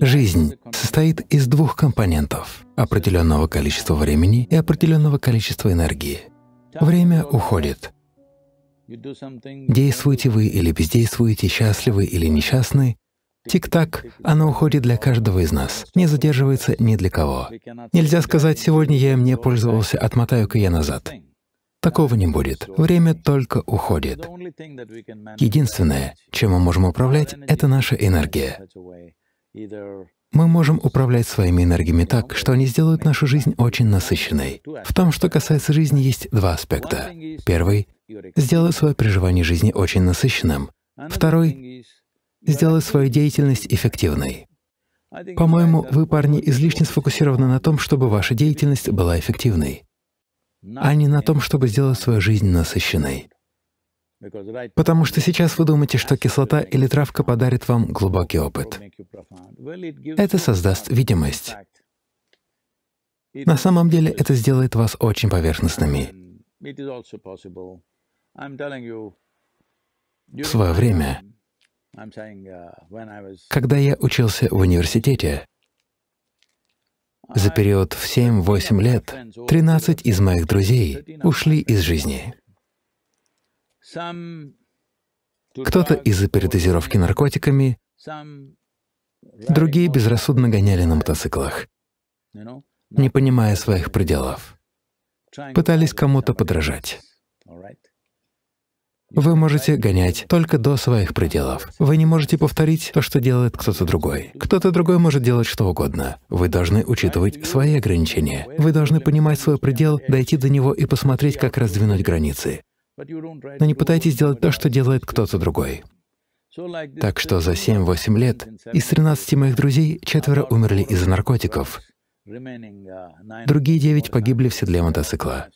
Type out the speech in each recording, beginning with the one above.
Жизнь состоит из двух компонентов — определенного количества времени и определенного количества энергии. Время уходит. Действуете вы или бездействуете, счастливы или несчастны, Тик-так, оно уходит для каждого из нас, не задерживается ни для кого. Нельзя сказать, сегодня я им не пользовался, отмотаю-ка я назад. Такого не будет. Время только уходит. Единственное, чем мы можем управлять, — это наша энергия. Мы можем управлять своими энергиями так, что они сделают нашу жизнь очень насыщенной. В том, что касается жизни, есть два аспекта. Первый — сделай свое переживание жизни очень насыщенным. Второй — сделай свою деятельность эффективной. По-моему, вы, парни, излишне сфокусированы на том, чтобы ваша деятельность была эффективной, а не на том, чтобы сделать свою жизнь насыщенной. Потому что сейчас вы думаете, что кислота или травка подарит вам глубокий опыт. Это создаст видимость. На самом деле это сделает вас очень поверхностными. В свое время, когда я учился в университете, за период в 7-8 лет 13 из моих друзей ушли из жизни. Кто-то из-за передозировки наркотиками, другие безрассудно гоняли на мотоциклах, не понимая своих пределов, пытались кому-то подражать. Вы можете гонять только до своих пределов. Вы не можете повторить то, что делает кто-то другой. Кто-то другой может делать что угодно. Вы должны учитывать свои ограничения. Вы должны понимать свой предел, дойти до него и посмотреть, как раздвинуть границы но не пытайтесь сделать то, что делает кто-то другой. Так что за 7-8 лет из 13 моих друзей четверо умерли из-за наркотиков, uh, другие 9 погибли в седле мотоцикла.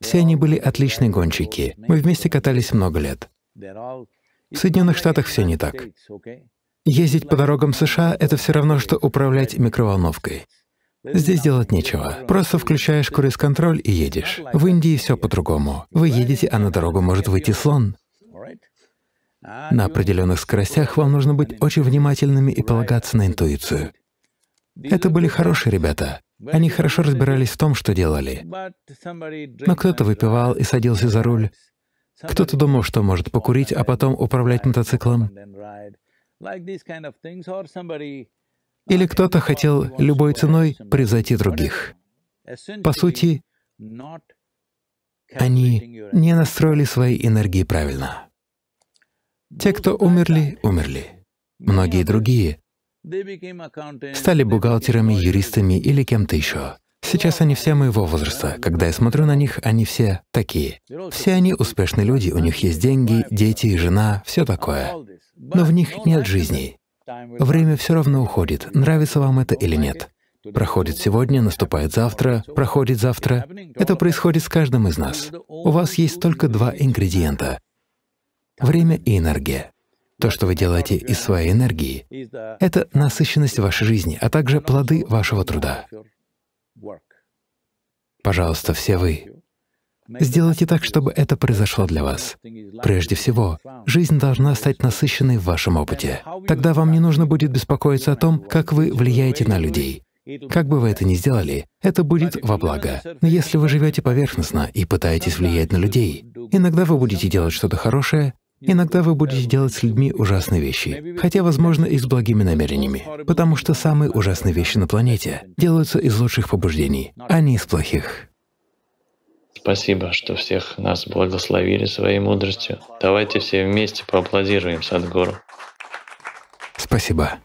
Все они были отличные гонщики, мы вместе катались много лет. В Соединенных Штатах все не так. Ездить по дорогам США — это все равно, что управлять микроволновкой. Здесь делать нечего. Просто включаешь круиз-контроль и едешь. В Индии все по-другому. Вы едете, а на дорогу может выйти слон. На определенных скоростях вам нужно быть очень внимательными и полагаться на интуицию. Это были хорошие ребята. Они хорошо разбирались в том, что делали. Но кто-то выпивал и садился за руль. Кто-то думал, что может покурить, а потом управлять мотоциклом. Или кто-то хотел любой ценой превзойти других. По сути, они не настроили свои энергии правильно. Те, кто умерли, умерли. Многие другие стали бухгалтерами, юристами или кем-то еще. Сейчас они все моего возраста. Когда я смотрю на них, они все такие. Все они успешные люди, у них есть деньги, дети, жена, все такое. Но в них нет жизни. Время все равно уходит, нравится вам это или нет. Проходит сегодня, наступает завтра, проходит завтра. Это происходит с каждым из нас. У вас есть только два ингредиента — время и энергия. То, что вы делаете из своей энергии, это насыщенность вашей жизни, а также плоды вашего труда. Пожалуйста, все вы, Сделайте так, чтобы это произошло для вас. Прежде всего, жизнь должна стать насыщенной в вашем опыте. Тогда вам не нужно будет беспокоиться о том, как вы влияете на людей. Как бы вы это ни сделали, это будет во благо. Но если вы живете поверхностно и пытаетесь влиять на людей, иногда вы будете делать что-то хорошее, Иногда вы будете делать с людьми ужасные вещи, хотя, возможно, и с благими намерениями, потому что самые ужасные вещи на планете делаются из лучших побуждений, а не из плохих. Спасибо, что всех нас благословили своей мудростью. Давайте все вместе поаплодируем Садгуру. Спасибо.